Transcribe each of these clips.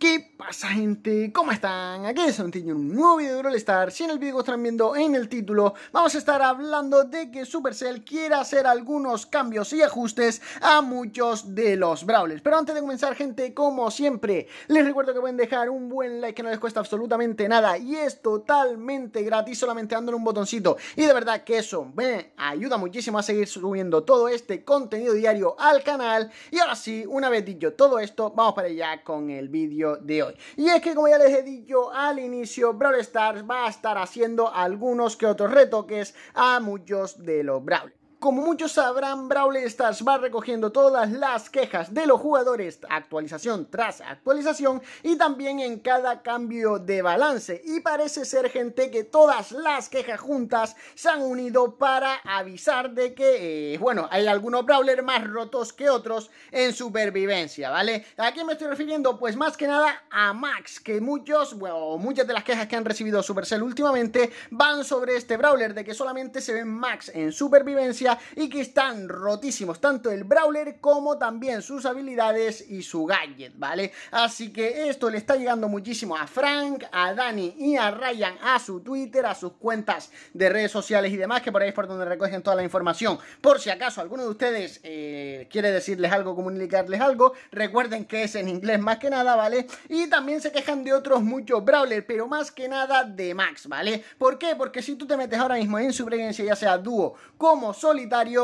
keep pasa gente? ¿Cómo están? Aquí es en un nuevo video de Stars Si en el video que están viendo en el título, vamos a estar hablando de que Supercell quiere hacer algunos cambios y ajustes a muchos de los Brawlers. Pero antes de comenzar gente, como siempre, les recuerdo que pueden dejar un buen like que no les cuesta absolutamente nada y es totalmente gratis solamente dándole un botoncito. Y de verdad que eso me ayuda muchísimo a seguir subiendo todo este contenido diario al canal. Y ahora sí, una vez dicho todo esto, vamos para allá con el vídeo de hoy. Y es que como ya les he dicho al inicio, Brawl Stars va a estar haciendo algunos que otros retoques a muchos de los Brawlers. Como muchos sabrán, Brawl Stars va recogiendo todas las quejas de los jugadores, actualización tras actualización, y también en cada cambio de balance. Y parece ser gente que todas las quejas juntas se han unido para avisar de que, eh, bueno, hay algunos Brawlers más rotos que otros en supervivencia, ¿vale? ¿A quién me estoy refiriendo? Pues más que nada a Max, que muchos, bueno, muchas de las quejas que han recibido Supercell últimamente van sobre este Brawler, de que solamente se ve Max en supervivencia y que están rotísimos, tanto el Brawler como también sus habilidades y su gadget, ¿vale? Así que esto le está llegando muchísimo a Frank, a Dani y a Ryan, a su Twitter, a sus cuentas de redes sociales y demás, que por ahí es por donde recogen toda la información. Por si acaso alguno de ustedes eh, quiere decirles algo, comunicarles algo, recuerden que es en inglés más que nada, ¿vale? Y también se quejan de otros muchos Brawler, pero más que nada de Max, ¿vale? ¿Por qué? Porque si tú te metes ahora mismo en su presencia ya sea dúo como solo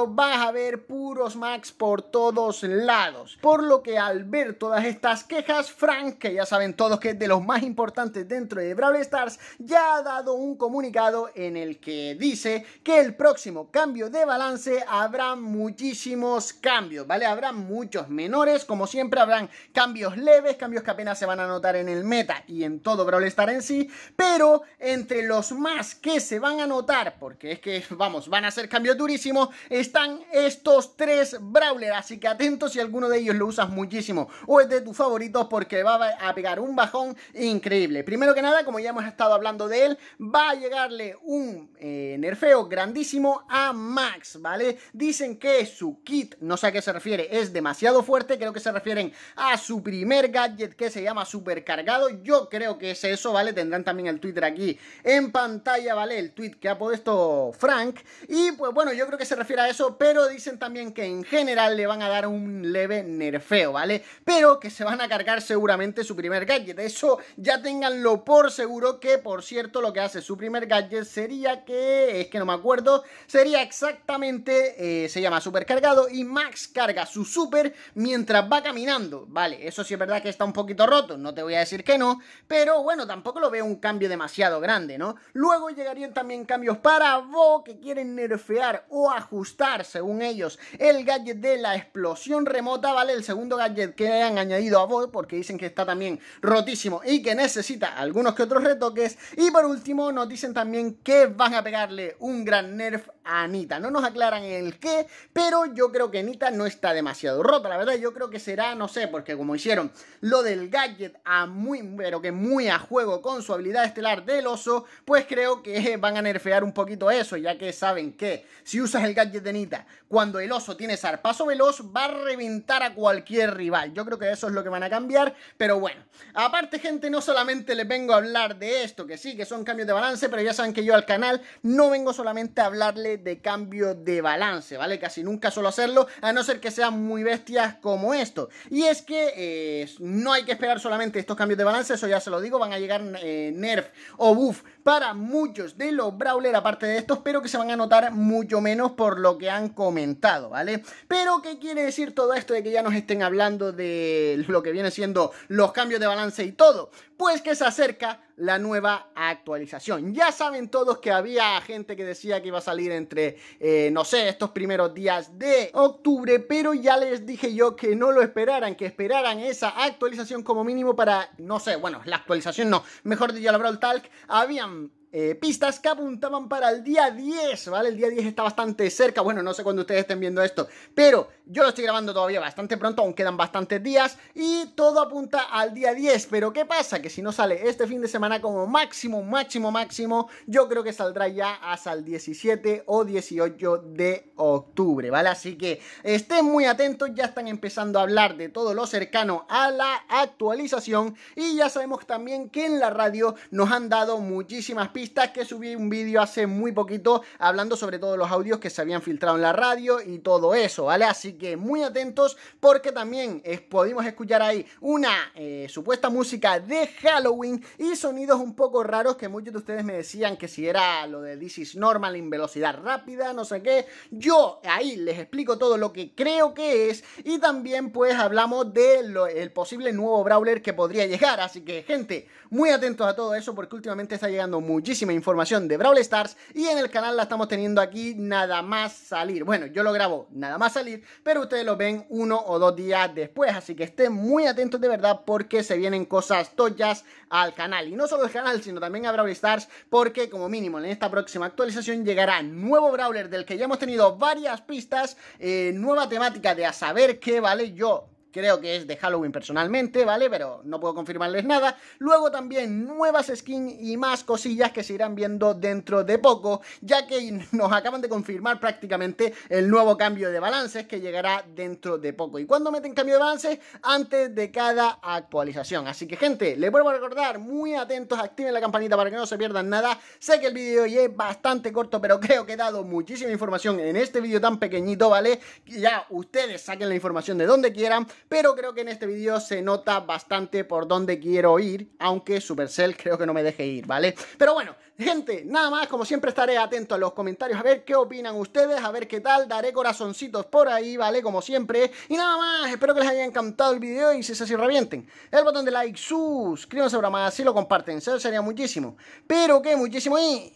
vas a ver puros Max por todos lados. Por lo que al ver todas estas quejas, Frank, que ya saben todos que es de los más importantes dentro de Brawl Stars, ya ha dado un comunicado en el que dice que el próximo cambio de balance habrá muchísimos cambios, ¿vale? Habrá muchos menores, como siempre habrán cambios leves, cambios que apenas se van a notar en el meta y en todo Brawl Stars en sí, pero entre los más que se van a notar, porque es que, vamos, van a ser cambios durísimos, están estos tres Brawler. Así que atentos si alguno de ellos lo usas muchísimo o es de tus favoritos porque va a pegar un bajón increíble. Primero que nada, como ya hemos estado hablando de él, va a llegarle un eh, nerfeo grandísimo a Max, ¿vale? Dicen que su kit, no sé a qué se refiere, es demasiado fuerte. Creo que se refieren a su primer gadget que se llama supercargado. Yo creo que es eso, ¿vale? Tendrán también el Twitter aquí en pantalla, ¿vale? El tweet que ha puesto Frank. Y pues bueno, yo creo que se refiere a eso, pero dicen también que en general le van a dar un leve nerfeo, ¿vale? Pero que se van a cargar seguramente su primer gadget. Eso ya tenganlo por seguro que, por cierto, lo que hace su primer gadget sería que, es que no me acuerdo, sería exactamente, eh, se llama super cargado y Max carga su super mientras va caminando. Vale, eso sí es verdad que está un poquito roto, no te voy a decir que no, pero bueno, tampoco lo veo un cambio demasiado grande, ¿no? Luego llegarían también cambios para vos que quieren nerfear o ajustar, según ellos, el gadget de la explosión remota, ¿vale? El segundo gadget que han añadido a vos porque dicen que está también rotísimo y que necesita algunos que otros retoques. Y por último, nos dicen también que van a pegarle un gran nerf a Anita. No nos aclaran el qué, pero yo creo que Anita no está demasiado rota, la verdad. Yo creo que será, no sé, porque como hicieron lo del gadget a muy, pero que muy a juego con su habilidad estelar del oso, pues creo que van a nerfear un poquito eso, ya que saben que si usas el Nita, Cuando el oso tiene zarpazo veloz, va a reventar a cualquier rival. Yo creo que eso es lo que van a cambiar, pero bueno. Aparte, gente, no solamente les vengo a hablar de esto, que sí, que son cambios de balance, pero ya saben que yo al canal no vengo solamente a hablarle de cambio de balance, ¿vale? Casi nunca suelo hacerlo, a no ser que sean muy bestias como esto. Y es que eh, no hay que esperar solamente estos cambios de balance, eso ya se lo digo, van a llegar eh, nerf o buff para muchos de los brawler aparte de estos, pero que se van a notar mucho menos por lo que han comentado, ¿vale? Pero, ¿qué quiere decir todo esto de que ya nos estén hablando de lo que viene siendo los cambios de balance y todo? Pues que se acerca la nueva actualización. Ya saben todos que había gente que decía que iba a salir entre, eh, no sé, estos primeros días de octubre, pero ya les dije yo que no lo esperaran, que esperaran esa actualización como mínimo para, no sé, bueno, la actualización no, mejor dicho, la Brawl Talk, habían eh, pistas que apuntaban para el día 10, ¿vale? El día 10 está bastante cerca, bueno, no sé cuando ustedes estén viendo esto, pero yo lo estoy grabando todavía bastante pronto, aún quedan bastantes días y todo apunta al día 10, pero ¿qué pasa? Que si no sale este fin de semana como máximo, máximo, máximo, yo creo que saldrá ya hasta el 17 o 18 de octubre, ¿vale? Así que estén muy atentos, ya están empezando a hablar de todo lo cercano a la actualización y ya sabemos también que en la radio nos han dado muchísimas pistas que subí un vídeo hace muy poquito hablando sobre todos los audios que se habían filtrado en la radio y todo eso, ¿vale? Así que muy atentos porque también pudimos escuchar ahí una eh, supuesta música de Halloween y sonidos un poco raros que muchos de ustedes me decían que si era lo de This is Normal en velocidad rápida, no sé qué. Yo ahí les explico todo lo que creo que es y también pues hablamos del posible nuevo Brawler que podría llegar. Así que gente, muy atentos a todo eso porque últimamente está llegando mucho muchísima información de Brawl Stars y en el canal la estamos teniendo aquí nada más salir. Bueno, yo lo grabo nada más salir, pero ustedes lo ven uno o dos días después, así que estén muy atentos de verdad porque se vienen cosas tollas al canal. Y no solo al canal, sino también a Brawl Stars porque como mínimo en esta próxima actualización llegará nuevo Brawler del que ya hemos tenido varias pistas, eh, nueva temática de a saber qué, ¿vale? Yo creo que es de Halloween personalmente, ¿vale? Pero no puedo confirmarles nada. Luego también nuevas skins y más cosillas que se irán viendo dentro de poco, ya que nos acaban de confirmar prácticamente el nuevo cambio de balances que llegará dentro de poco. ¿Y cuándo meten cambio de balances? Antes de cada actualización. Así que gente, les vuelvo a recordar, muy atentos, activen la campanita para que no se pierdan nada. Sé que el vídeo hoy es bastante corto, pero creo que he dado muchísima información en este vídeo tan pequeñito, ¿vale? Ya ustedes saquen la información de donde quieran, pero creo que en este vídeo se nota bastante por dónde quiero ir, aunque Supercell creo que no me deje ir, ¿vale? Pero bueno, gente, nada más, como siempre estaré atento a los comentarios, a ver qué opinan ustedes, a ver qué tal, daré corazoncitos por ahí, ¿vale? Como siempre, y nada más, espero que les haya encantado el vídeo y si es así revienten, el botón de like, suscríbanse para más, si lo comparten, se sería muchísimo, pero que muchísimo y...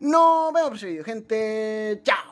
Nos vemos en el próximo vídeo, gente. Chao.